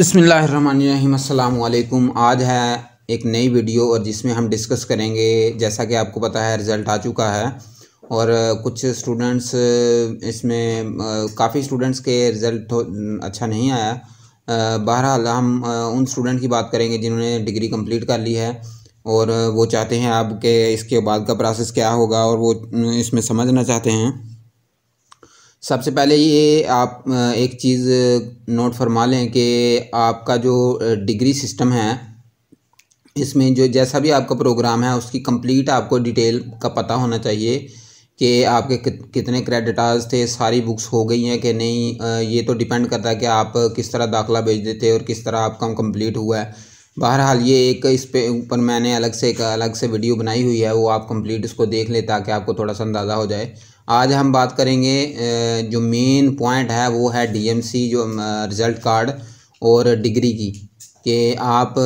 वालेकुम आज है एक नई वीडियो और जिसमें हम डिस्कस करेंगे जैसा कि आपको पता है रिज़ल्ट आ चुका है और कुछ स्टूडेंट्स इसमें काफ़ी स्टूडेंट्स के रिज़ल्ट अच्छा नहीं आया बहरहाल हम उन स्टूडेंट की बात करेंगे जिन्होंने डिग्री कंप्लीट कर ली है और वो चाहते हैं आपके इसके बाद का प्रोसेस क्या होगा और वो इसमें समझना चाहते हैं सबसे पहले ये आप एक चीज़ नोट फरमा लें कि आपका जो डिग्री सिस्टम है इसमें जो जैसा भी आपका प्रोग्राम है उसकी कंप्लीट आपको डिटेल का पता होना चाहिए कि आपके कितने क्रेडिट थे सारी बुक्स हो गई हैं कि नहीं ये तो डिपेंड करता है कि आप किस तरह दाखिला भेज देते और किस तरह आपका कंप्लीट हुआ है बहरहाल ये एक इस पे ऊपर मैंने अलग से एक अलग से वीडियो बनाई हुई है वो आप कंप्लीट इसको देख लें ताकि आपको थोड़ा सा अंदाज़ा हो जाए आज हम बात करेंगे जो मेन पॉइंट है वो है डीएमसी जो रिज़ल्ट कार्ड और डिग्री की कि आप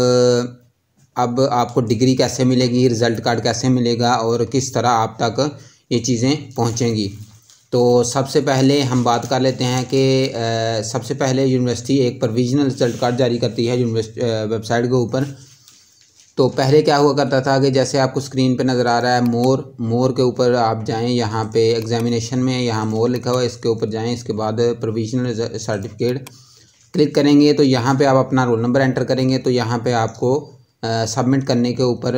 अब आपको डिग्री कैसे मिलेगी रिज़ल्ट कार्ड कैसे मिलेगा और किस तरह आप तक ये चीज़ें पहुंचेंगी तो सबसे पहले हम बात कर लेते हैं कि सबसे पहले यूनिवर्सिटी एक प्रोविजनल रिज़ल्ट कार्ड जारी करती है यूनिवर्सिटी वेबसाइट के ऊपर तो पहले क्या हुआ करता था कि जैसे आपको स्क्रीन पे नज़र आ रहा है मोर मोर के ऊपर आप जाएं यहाँ पे एग्जामिनेशन में यहाँ मोर लिखा हुआ है इसके ऊपर जाएं इसके बाद प्रोविजनल सर्टिफिकेट क्लिक करेंगे तो यहाँ पे आप अपना रोल नंबर एंटर करेंगे तो यहाँ पे आपको सबमिट करने के ऊपर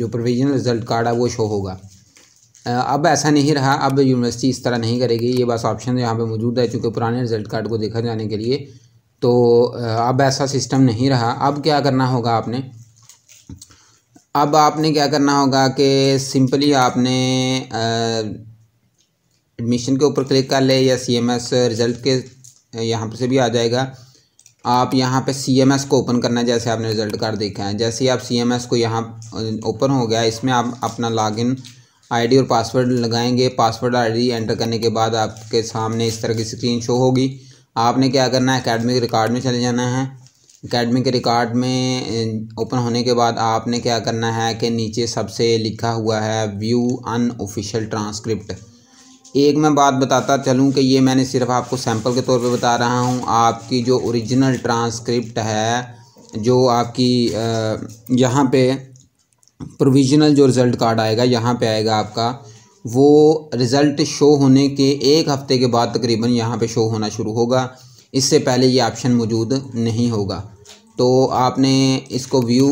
जो प्रोविजनल रिज़ल्ट कार्ड है वो शो होगा अब ऐसा नहीं रहा अब यूनिवर्सिटी इस तरह नहीं करेगी ये बस ऑप्शन यहाँ पर मौजूद है चूँकि पुराने रिजल्ट कार्ड को देखा जाने के लिए तो अब ऐसा सिस्टम नहीं रहा अब क्या करना होगा आपने अब आपने क्या करना होगा कि सिंपली आपने एडमिशन के ऊपर क्लिक कर ले या सी एम एस रिज़ल्ट के यहाँ पर से भी आ जाएगा आप यहाँ पे सी एम एस को ओपन करना है जैसे आपने रिज़ल्ट कार्ड देखा है जैसे ही आप सी एम एस को यहाँ ओपन हो गया इसमें आप अपना लॉगिन आईडी और पासवर्ड लगाएंगे पासवर्ड आईडी एंटर करने के बाद आपके सामने इस तरह की स्क्रीन शो होगी आपने क्या करना है अकेडमिक रिकॉर्ड में चले जाना है अकेडमिक रिकॉर्ड में ओपन होने के बाद आपने क्या करना है कि नीचे सबसे लिखा हुआ है व्यू अनऑफिशियल ट्रांसक्रिप्ट एक मैं बात बताता चलूँ कि ये मैंने सिर्फ आपको सैंपल के तौर पे बता रहा हूँ आपकी जो ओरिजिनल ट्रांसक्रिप्ट है जो आपकी यहाँ पे प्रोविजनल जो रिज़ल्ट कार्ड आएगा यहाँ पे आएगा आपका वो रिज़ल्ट शो होने के एक हफ़्ते के बाद तकरीबन यहाँ पे शो होना शुरू होगा इससे पहले ये ऑप्शन मौजूद नहीं होगा तो आपने इसको व्यू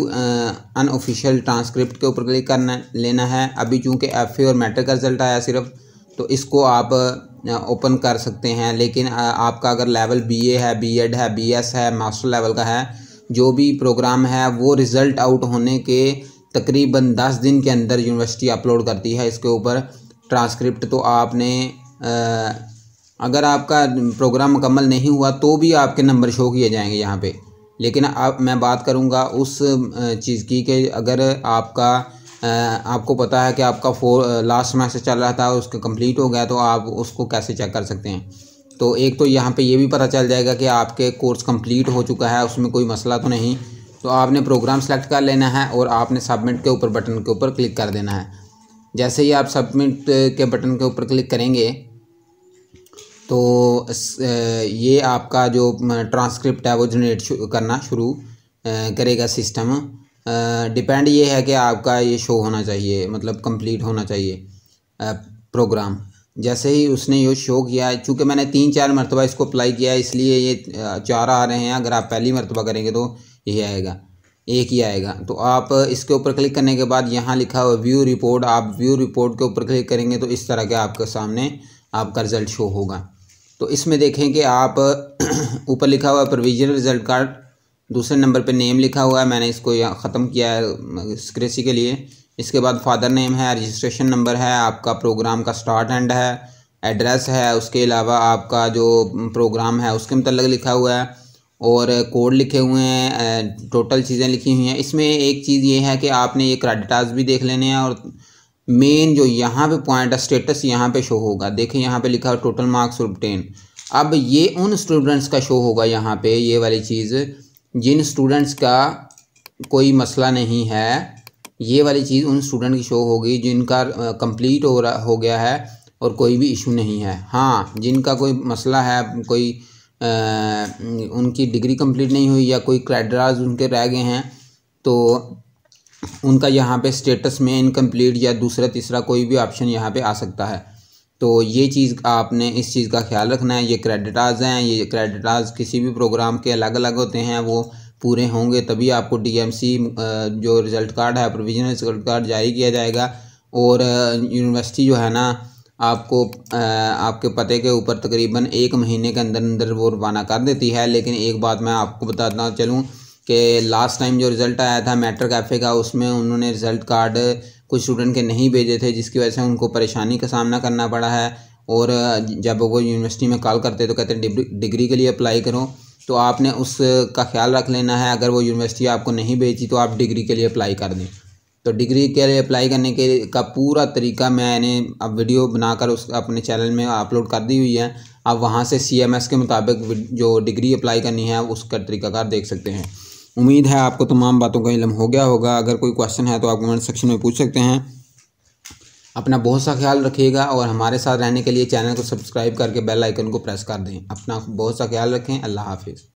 अनऑफिशियल ट्रांसक्रिप्ट के ऊपर क्लिक करना लेना है अभी चूँकि एफ और मैटर का रिज़ल्ट आया सिर्फ तो इसको आप ओपन कर सकते हैं लेकिन आपका अगर लेवल बी ए है बी एड है बी एस है मास्टर लेवल का है जो भी प्रोग्राम है वो रिज़ल्ट आउट होने के तकरीबन दस दिन के अंदर यूनिवर्सिटी अपलोड करती है इसके ऊपर ट्रांसक्रिप्ट तो आपने आ, अगर आपका प्रोग्राम मुकम्मल नहीं हुआ तो भी आपके नंबर शो किए जाएंगे यहाँ पे लेकिन अब मैं बात करूँगा उस चीज़ की कि अगर आपका आपको पता है कि आपका फोर लास्ट मैसेज चल रहा था उसका कंप्लीट हो गया तो आप उसको कैसे चेक कर सकते हैं तो एक तो यहाँ पे ये भी पता चल जाएगा कि आपके कोर्स कंप्लीट हो चुका है उसमें कोई मसला तो नहीं तो आपने प्रोग्राम सेलेक्ट कर लेना है और आपने सबमिट के ऊपर बटन के ऊपर क्लिक कर देना है जैसे ही आप सबमिट के बटन के ऊपर क्लिक करेंगे तो ये आपका जो ट्रांसक्रिप्ट है वो जनरेट करना शुरू करेगा सिस्टम डिपेंड ये है कि आपका ये शो होना चाहिए मतलब कंप्लीट होना चाहिए प्रोग्राम जैसे ही उसने ये शो किया है चूँकि मैंने तीन चार मरतबा इसको अप्लाई किया है इसलिए ये चार आ रहे हैं अगर आप पहली मरतबा करेंगे तो यही आएगा एक ही आएगा तो आप इसके ऊपर क्लिक करने के बाद यहाँ लिखा हुआ व्यू रिपोर्ट आप व्यू रिपोर्ट के ऊपर क्लिक करेंगे तो इस तरह के आपके सामने आपका रिजल्ट शो होगा तो इसमें देखें कि आप ऊपर लिखा हुआ प्रोविजनल रिजल्ट कार्ड दूसरे नंबर पे नेम लिखा हुआ है मैंने इसको यहाँ ख़त्म किया है स्क्रेसी के लिए इसके बाद फादर नेम है रजिस्ट्रेशन नंबर है आपका प्रोग्राम का स्टार्ट एंड है एड्रेस है उसके अलावा आपका जो प्रोग्राम है उसके मतलब लिखा हुआ है और कोड लिखे हुए हैं टोटल चीज़ें लिखी हुई हैं इसमें एक चीज़ ये है कि आपने ये क्रेडिटाज भी देख लेने हैं और मेन जो यहाँ पे पॉइंट है स्टेटस यहाँ पे शो होगा देखें यहाँ पे लिखा है टोटल मार्क्स ऑब्टेन अब ये उन स्टूडेंट्स का शो होगा यहाँ पे ये वाली चीज़ जिन स्टूडेंट्स का कोई मसला नहीं है ये वाली चीज़ उन स्टूडेंट की शो होगी जिनका कंप्लीट हो रहा हो गया है और कोई भी इशू नहीं है हाँ जिनका कोई मसला है कोई उनकी डिग्री कंप्लीट नहीं हुई या कोई क्रेडराज उनके रह गए हैं तो उनका यहाँ पे स्टेटस में इनकम्प्लीट या दूसरा तीसरा कोई भी ऑप्शन यहाँ पे आ सकता है तो ये चीज़ आपने इस चीज़ का ख्याल रखना है ये क्रेडिटाज हैं ये क्रेडिटाज किसी भी प्रोग्राम के अलग अलग होते हैं वो पूरे होंगे तभी आपको डीएमसी जो रिज़ल्ट कार्ड है प्रोविजनल रिज़ल्ट कार्ड जारी किया जाएगा और यूनिवर्सिटी जो है ना आपको आपके पते के ऊपर तकरीबन एक महीने के अंदर अंदर वो रवाना कर देती है लेकिन एक बात मैं आपको बताना चलूँ कि लास्ट टाइम जो रिज़ल्ट आया था मैटर कैफ़े का उसमें उन्होंने रिज़ल्ट कार्ड कुछ स्टूडेंट के नहीं भेजे थे जिसकी वजह से उनको परेशानी का सामना करना पड़ा है और जब वो यूनिवर्सिटी में कॉल करते तो कहते हैं डिग्री के लिए अप्लाई करो तो आपने उसका ख्याल रख लेना है अगर वो यूनिवर्सिटी आपको नहीं भेजी तो आप डिग्री के लिए अप्लाई कर दें तो डिग्री के लिए अप्लाई करने के का पूरा तरीका मैंने अब वीडियो बनाकर उस अपने चैनल में अपलोड कर दी हुई है आप वहाँ से सी के मुताबिक जो डिग्री अप्लाई करनी है उसका तरीकाकार देख सकते हैं उम्मीद है आपको तमाम बातों का इलम हो गया होगा अगर कोई क्वेश्चन है तो आप कमेंट सेक्शन में पूछ सकते हैं अपना बहुत सा ख्याल रखिएगा और हमारे साथ रहने के लिए चैनल को सब्सक्राइब करके बेल आइकन को प्रेस कर दें अपना बहुत सा ख्याल रखें अल्लाह हाफिज़